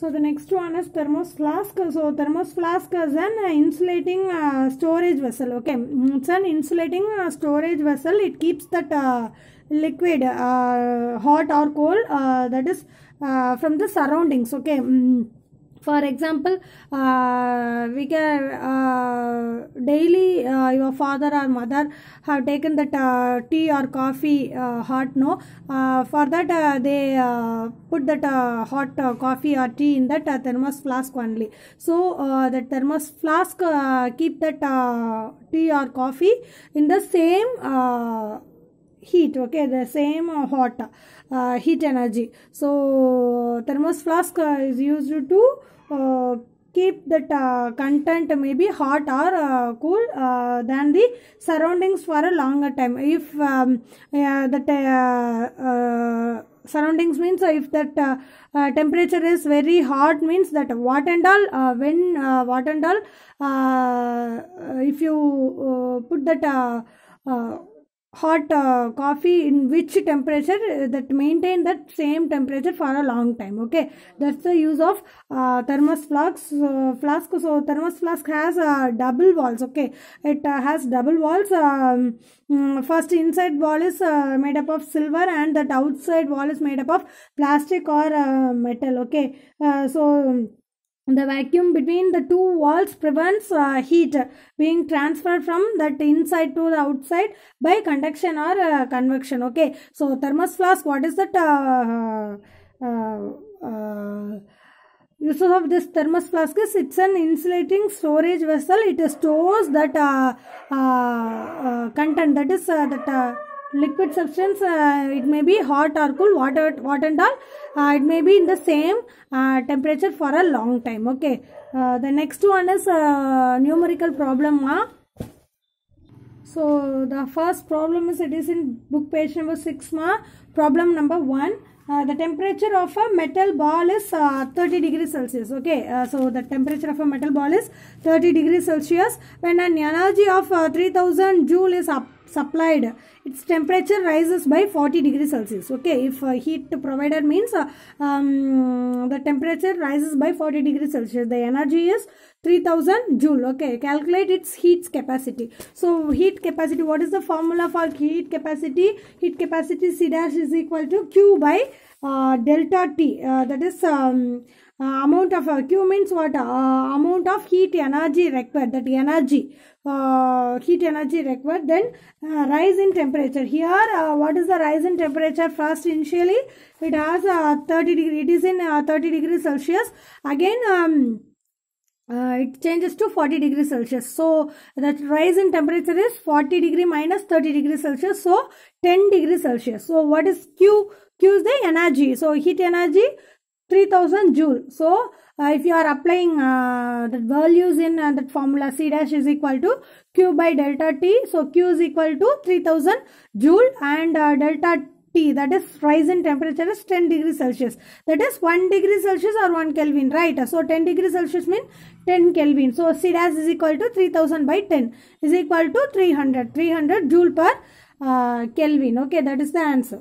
So the next one is thermos flask. So thermos flask is an insulating uh, storage vessel. Okay, mm, it's an insulating uh, storage vessel. It keeps that uh, liquid uh, hot or cold uh, that is uh, from the surroundings. Okay. Mm -hmm for example uh, we can uh, daily uh, your father or mother have taken that uh, tea or coffee uh, hot no uh, for that they put that hot coffee or tea in that thermos flask only so the thermos flask keep that tea or coffee in the same heat okay the same uh, hot uh, heat energy so thermos flask uh, is used to uh, keep that uh, content maybe hot or uh, cool uh, than the surroundings for a longer time if um, that uh, surroundings means if that temperature is very hot means that what and all when what and all if you put that hot uh, coffee in which temperature uh, that maintain that same temperature for a long time okay that's the use of uh, thermos flask uh, flask so thermos flask has uh, double walls okay it uh, has double walls um, mm, first inside wall is made up of silver and that outside wall is made up of plastic or metal okay so the vacuum between the two walls prevents uh, heat being transferred from that inside to the outside by conduction or uh, convection okay so thermos flask what is that uh, uh, uh use of this thermos flask is it's an insulating storage vessel it stores that uh, content that is that liquid substance uh, it may be hot or cool water what and all uh, it may be in the same uh, temperature for a long time okay uh, the next one is uh, numerical problem huh? so the first problem is it is in book page number 6 ma problem number 1 uh, the temperature of a metal ball is uh, 30 degrees Celsius. Okay, uh, so the temperature of a metal ball is 30 degrees Celsius. When an energy of uh, 3000 joule is up supplied its temperature rises by 40 degrees celsius okay if uh, heat provider means uh, um, the temperature rises by 40 degrees celsius the energy is 3000 joule okay calculate its heat capacity so heat capacity what is the formula for heat capacity heat capacity c dash is equal to q by uh, delta t uh, that is um, uh, amount of uh, q means what uh, amount of heat energy required that energy uh, heat energy required then uh, rise in temperature here uh, what is the rise in temperature first initially it has 30 degree it is in 30 degrees celsius again um, uh, it changes to 40 degrees Celsius. So that rise in temperature is 40 degree minus 30 degree Celsius. So 10 degree Celsius. So what is Q? Q is the energy. So heat energy 3000 joule. So, uh, if you are applying uh, the values in uh, that formula C dash is equal to Q by delta T. So, Q is equal to 3000 joule and uh, delta T that is rise in temperature is 10 degree Celsius. That is 1 degree Celsius or 1 Kelvin, right? So, 10 degree Celsius mean 10 Kelvin. So, C dash is equal to 3000 by 10 is equal to 300. 300 joule per uh, Kelvin. Okay, that is the answer.